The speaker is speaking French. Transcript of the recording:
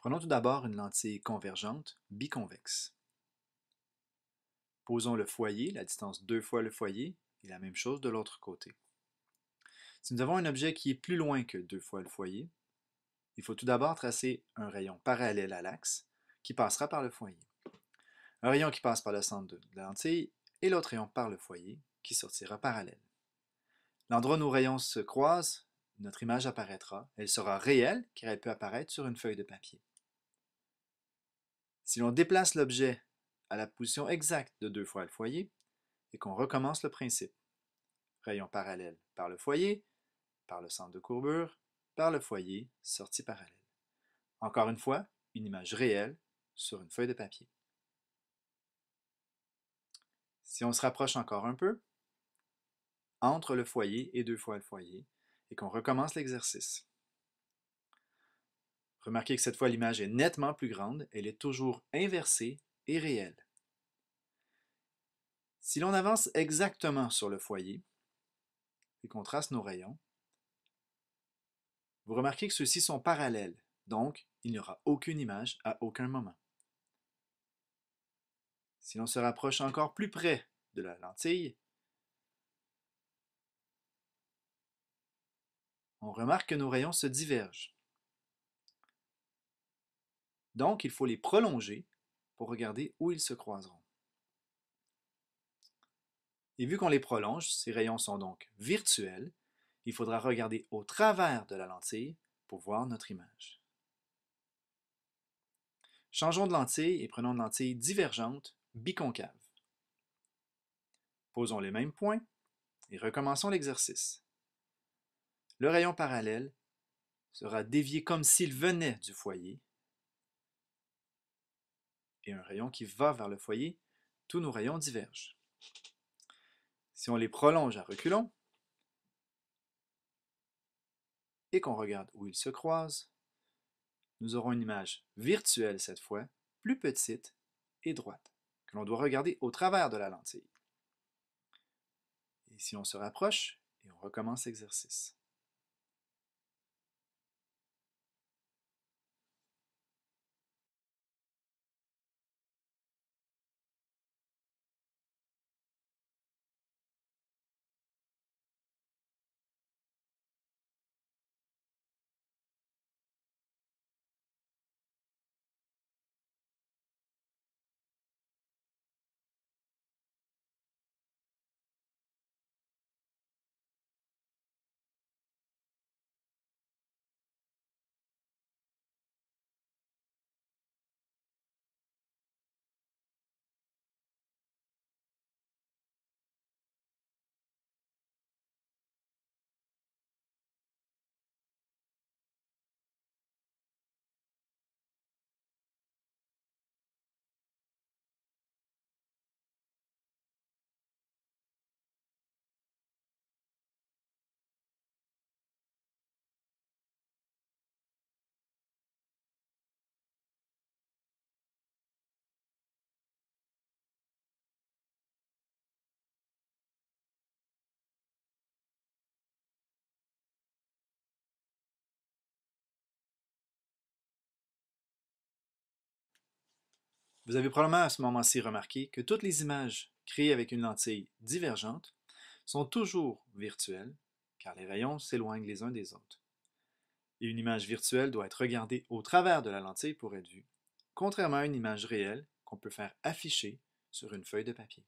Prenons tout d'abord une lentille convergente biconvexe. Posons le foyer, la distance deux fois le foyer, et la même chose de l'autre côté. Si nous avons un objet qui est plus loin que deux fois le foyer, il faut tout d'abord tracer un rayon parallèle à l'axe qui passera par le foyer. Un rayon qui passe par le centre de la lentille et l'autre rayon par le foyer qui sortira parallèle. L'endroit où nos rayons se croisent, notre image apparaîtra. Elle sera réelle car elle peut apparaître sur une feuille de papier. Si l'on déplace l'objet à la position exacte de deux fois le foyer et qu'on recommence le principe, rayon parallèle par le foyer, par le centre de courbure, par le foyer, sortie parallèle. Encore une fois, une image réelle sur une feuille de papier. Si on se rapproche encore un peu, entre le foyer et deux fois le foyer, et qu'on recommence l'exercice. Remarquez que cette fois, l'image est nettement plus grande, elle est toujours inversée et réelle. Si l'on avance exactement sur le foyer et qu'on trace nos rayons, vous remarquez que ceux-ci sont parallèles, donc il n'y aura aucune image à aucun moment. Si l'on se rapproche encore plus près de la lentille, on remarque que nos rayons se divergent. Donc, il faut les prolonger pour regarder où ils se croiseront. Et vu qu'on les prolonge, ces rayons sont donc virtuels, il faudra regarder au travers de la lentille pour voir notre image. Changeons de lentille et prenons une lentille divergente biconcave. Posons les mêmes points et recommençons l'exercice. Le rayon parallèle sera dévié comme s'il venait du foyer et un rayon qui va vers le foyer, tous nos rayons divergent. Si on les prolonge à reculons et qu'on regarde où ils se croisent, nous aurons une image virtuelle cette fois, plus petite et droite, que l'on doit regarder au travers de la lentille. Et si on se rapproche et on recommence l'exercice. Vous avez probablement à ce moment-ci remarqué que toutes les images créées avec une lentille divergente sont toujours virtuelles, car les rayons s'éloignent les uns des autres. Et une image virtuelle doit être regardée au travers de la lentille pour être vue, contrairement à une image réelle qu'on peut faire afficher sur une feuille de papier.